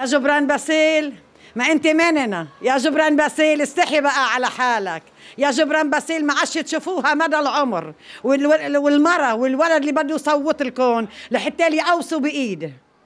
يا جبران باسيل ما انت مننا يا جبران باسيل استحي بقى على حالك يا جبران باسيل ما عادش تشوفوها مدى العمر والمرة والولد اللي بده يصوت لكم لحتى لي اوصوا بايده